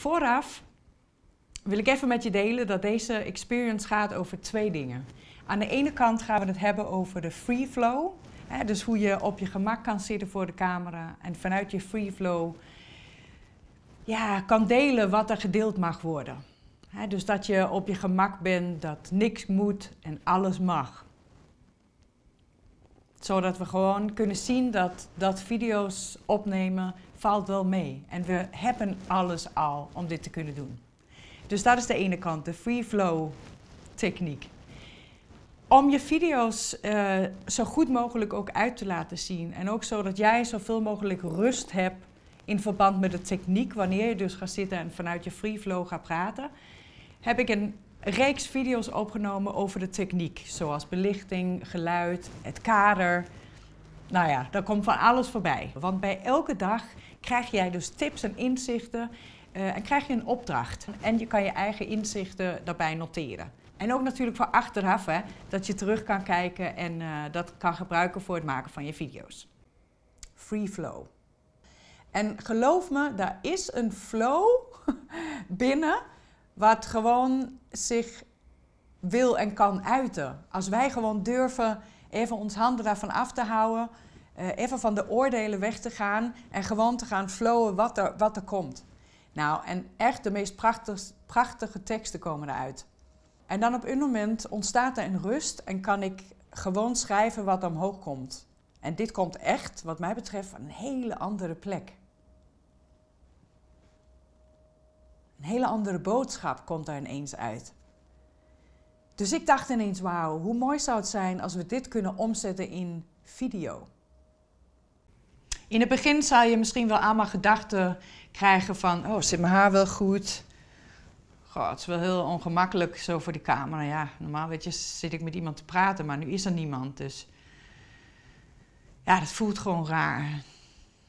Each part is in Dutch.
Vooraf wil ik even met je delen dat deze experience gaat over twee dingen. Aan de ene kant gaan we het hebben over de free flow. Hè, dus hoe je op je gemak kan zitten voor de camera en vanuit je free flow ja, kan delen wat er gedeeld mag worden. dus dat je op je gemak bent, dat niks moet en alles mag. Zodat we gewoon kunnen zien dat, dat video's opnemen valt wel mee. En we hebben alles al om dit te kunnen doen. Dus dat is de ene kant, de free flow techniek. Om je video's eh, zo goed mogelijk ook uit te laten zien. En ook zodat jij zoveel mogelijk rust hebt in verband met de techniek. Wanneer je dus gaat zitten en vanuit je free flow gaat praten. Heb ik een reeks video's opgenomen over de techniek. Zoals belichting, geluid, het kader. Nou ja, daar komt van alles voorbij. Want bij elke dag krijg jij dus tips en inzichten eh, en krijg je een opdracht. En je kan je eigen inzichten daarbij noteren. En ook natuurlijk voor achteraf, hè, dat je terug kan kijken en eh, dat kan gebruiken voor het maken van je video's. Free flow. En geloof me, daar is een flow binnen wat gewoon zich wil en kan uiten. Als wij gewoon durven even ons handen daarvan af te houden, eh, even van de oordelen weg te gaan en gewoon te gaan flowen wat er, wat er komt. Nou, en echt de meest prachtige teksten komen eruit. En dan op een moment ontstaat er een rust en kan ik gewoon schrijven wat omhoog komt. En dit komt echt, wat mij betreft, van een hele andere plek. Een hele andere boodschap komt daar ineens uit. Dus ik dacht ineens, wauw, hoe mooi zou het zijn als we dit kunnen omzetten in video. In het begin zou je misschien wel allemaal gedachten krijgen van... oh, zit mijn haar wel goed? Goh, het is wel heel ongemakkelijk zo voor die camera. Ja, normaal weet je, zit ik met iemand te praten, maar nu is er niemand. Dus ja, dat voelt gewoon raar.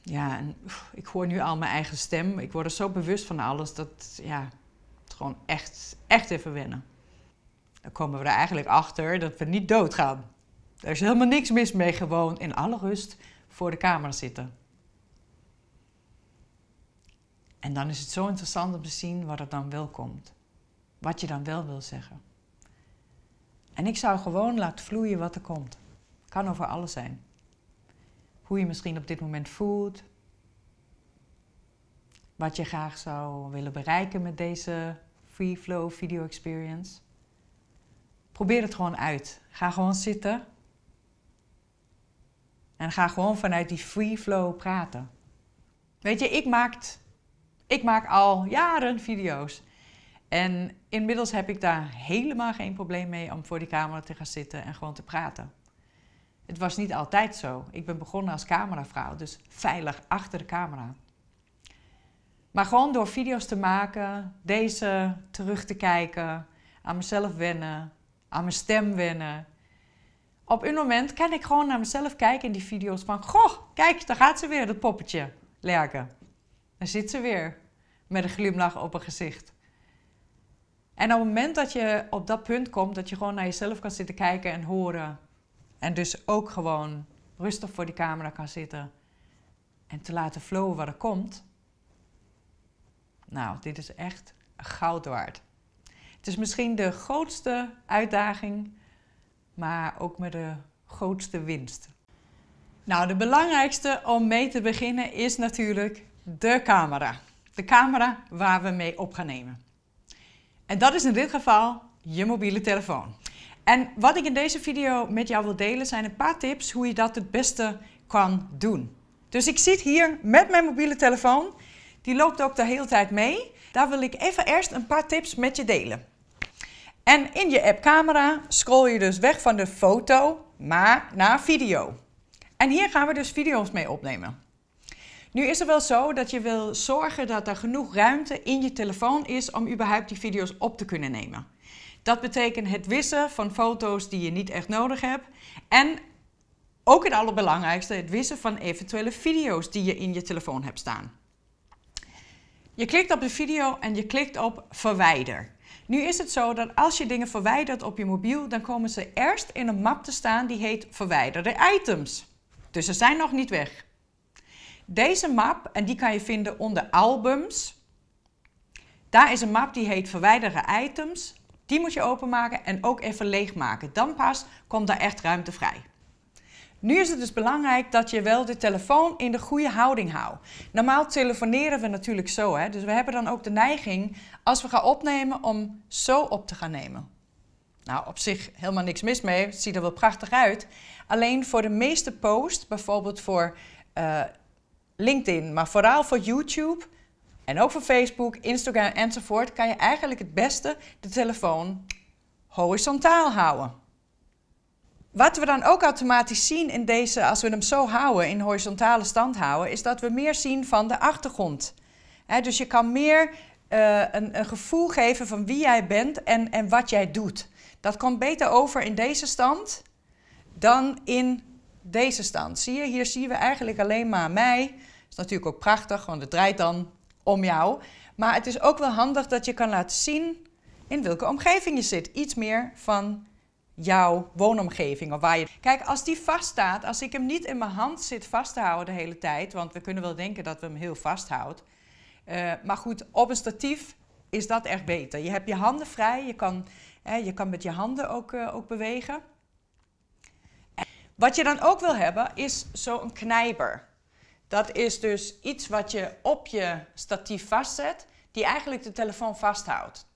Ja, en, ik hoor nu al mijn eigen stem. Ik word er zo bewust van alles dat ja, het gewoon echt, echt even wennen. Dan komen we er eigenlijk achter dat we niet doodgaan. Er is helemaal niks mis mee gewoon in alle rust voor de camera zitten. En dan is het zo interessant om te zien wat er dan wel komt. Wat je dan wel wil zeggen. En ik zou gewoon laten vloeien wat er komt. Kan over alles zijn. Hoe je misschien op dit moment voelt. Wat je graag zou willen bereiken met deze free flow video experience. Probeer het gewoon uit. Ga gewoon zitten en ga gewoon vanuit die free flow praten. Weet je, ik, maakt, ik maak al jaren video's. En inmiddels heb ik daar helemaal geen probleem mee om voor die camera te gaan zitten en gewoon te praten. Het was niet altijd zo. Ik ben begonnen als cameravrouw, dus veilig achter de camera. Maar gewoon door video's te maken, deze terug te kijken, aan mezelf wennen, aan mijn stem wennen, op een moment kan ik gewoon naar mezelf kijken in die video's van... Goh, kijk, daar gaat ze weer, dat poppetje, Lerke. Daar zit ze weer, met een glimlach op haar gezicht. En op het moment dat je op dat punt komt, dat je gewoon naar jezelf kan zitten kijken en horen... en dus ook gewoon rustig voor die camera kan zitten... en te laten flowen wat er komt... Nou, dit is echt goud waard. Het is misschien de grootste uitdaging maar ook met de grootste winst. Nou, de belangrijkste om mee te beginnen is natuurlijk de camera. De camera waar we mee op gaan nemen. En dat is in dit geval je mobiele telefoon. En wat ik in deze video met jou wil delen zijn een paar tips hoe je dat het beste kan doen. Dus ik zit hier met mijn mobiele telefoon. Die loopt ook de hele tijd mee. Daar wil ik even eerst een paar tips met je delen. En in je app camera scroll je dus weg van de foto maar naar video. En hier gaan we dus video's mee opnemen. Nu is het wel zo dat je wil zorgen dat er genoeg ruimte in je telefoon is om überhaupt die video's op te kunnen nemen. Dat betekent het wissen van foto's die je niet echt nodig hebt en ook het allerbelangrijkste, het wissen van eventuele video's die je in je telefoon hebt staan. Je klikt op de video en je klikt op verwijder. Nu is het zo dat als je dingen verwijdert op je mobiel, dan komen ze eerst in een map te staan die heet verwijderde items. Dus ze zijn nog niet weg. Deze map, en die kan je vinden onder albums. Daar is een map die heet verwijderde items. Die moet je openmaken en ook even leegmaken. Dan pas komt daar echt ruimte vrij. Nu is het dus belangrijk dat je wel de telefoon in de goede houding houdt. Normaal telefoneren we natuurlijk zo, hè? dus we hebben dan ook de neiging als we gaan opnemen om zo op te gaan nemen. Nou, op zich helemaal niks mis mee, het ziet er wel prachtig uit. Alleen voor de meeste posts, bijvoorbeeld voor eh, LinkedIn, maar vooral voor YouTube en ook voor Facebook, Instagram enzovoort, kan je eigenlijk het beste de telefoon horizontaal houden. Wat we dan ook automatisch zien in deze, als we hem zo houden, in horizontale stand houden, is dat we meer zien van de achtergrond. dus je kan meer eh, een, een, gevoel geven van wie jij bent en, en wat jij doet. Dat komt beter over in deze stand dan in deze stand. Zie je, hier zien we eigenlijk alleen maar mij. Dat is natuurlijk ook prachtig, want het draait dan om jou. Maar het is ook wel handig dat je kan laten zien in welke omgeving je zit. Iets meer van jouw woonomgeving. Of waar je... Kijk, als die vaststaat, als ik hem niet in mijn hand zit vast te houden de hele tijd, want we kunnen wel denken dat we hem heel vasthouden. Eh, maar goed, op een statief is dat echt beter. Je hebt je handen vrij, je kan, hè, je kan met je handen ook, eh, ook bewegen. wat je dan ook wil hebben is zo'n knijper. Dat is dus iets wat je op je statief vastzet, die eigenlijk de telefoon vasthoudt.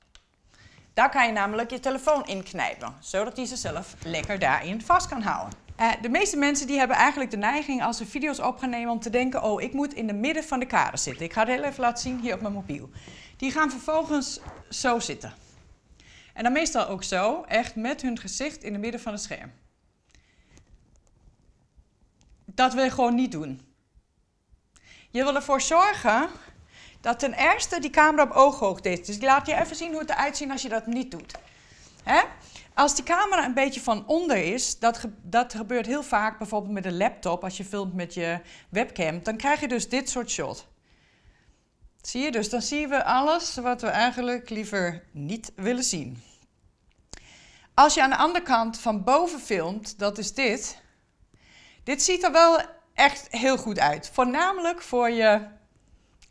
Daar kan je namelijk je telefoon in knijpen, zodat hij zichzelf lekker daarin vast kan houden. Eh, de meeste mensen die hebben eigenlijk de neiging als ze video's op gaan nemen om te denken, oh ik moet in de midden van de kader zitten. Ik ga het heel even laten zien hier op mijn mobiel. Die gaan vervolgens zo zitten. En dan meestal ook zo, echt met hun gezicht in de midden van het scherm. Dat wil je gewoon niet doen. Je wil ervoor zorgen dat ten eerste die camera op ooghoog deed. Dus ik laat je even zien hoe het eruit ziet als je dat niet doet. Hè? Als die camera een beetje van onder is, dat, dat gebeurt heel vaak bijvoorbeeld met een laptop, als je filmt met je webcam, dan krijg je dus dit soort shot. Zie je dus, dan zien we alles wat we eigenlijk liever niet willen zien. Als je aan de andere kant van boven filmt, dat is dit. Dit ziet er wel echt heel goed uit. Voornamelijk voor je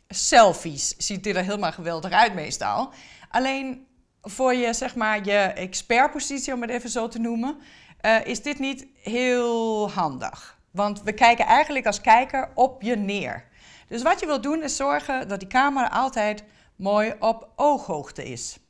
selfies ziet dit er helemaal geweldig uit meestal. Alleen voor je, zeg maar, je expertpositie, om het even zo te noemen, eh, is dit niet heel handig. Want we kijken eigenlijk als kijker op je neer. Dus wat je wilt doen is zorgen dat die camera altijd mooi op ooghoogte is.